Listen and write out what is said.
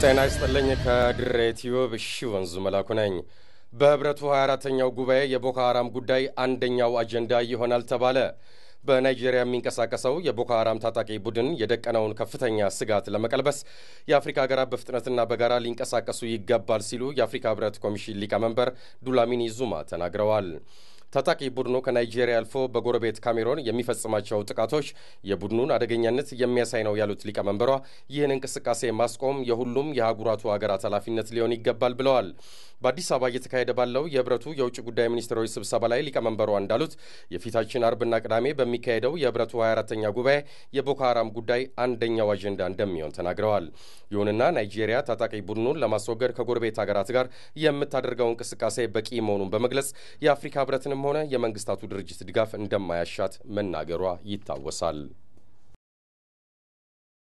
ጤና ይስጥልኝ። ከድሬ ቲዩብ እሺ ወንዙ መላኩ ነኝ። በህብረቱ 24ተኛው ጉባኤ የቦኮ ሐራም ጉዳይ አንደኛው አጀንዳ ይሆናል ተባለ። በናይጄሪያ የሚንቀሳቀሰው የቦኮ ሐራም ታጣቂ ቡድን የደቀነውን ከፍተኛ ስጋት ለመቀልበስ የአፍሪካ ሀገራት በፍጥነትና በጋራ ሊንቀሳቀሱ ይገባል ሲሉ የአፍሪካ ህብረት ኮሚሽን ሊቀመንበር ዱላሚኒ ዙማ ተናግረዋል። ታጣቂ ቡድኑ ከናይጄሪያ አልፎ በጎረቤት ካሜሮን የሚፈጽማቸው ጥቃቶች የቡድኑን አደገኛነት የሚያሳይ ነው ያሉት ሊቀመንበሯ ይህን እንቅስቃሴ ማስቆም የሁሉም የአህጉራቱ ሀገራት ኃላፊነት ሊሆን ይገባል ብለዋል። በአዲስ አበባ እየተካሄደ ባለው የህብረቱ የውጭ ጉዳይ ሚኒስትሮች ስብሰባ ላይ ሊቀመንበሯ እንዳሉት የፊታችን አርብና ቅዳሜ በሚካሄደው የህብረቱ 24ተኛ ጉባኤ የቦኮ ሀራም ጉዳይ አንደኛው አጀንዳ እንደሚሆን ተናግረዋል። ይሁንና ናይጄሪያ ታጣቂ ቡድኑን ለማስወገድ ከጎረቤት ሀገራት ጋር የምታደርገው እንቅስቃሴ በቂ መሆኑን በመግለጽ የአፍሪካ ህብረትንም ሆነ የመንግስታቱ ድርጅት ድጋፍ እንደማያሻት መናገሯ ይታወሳል።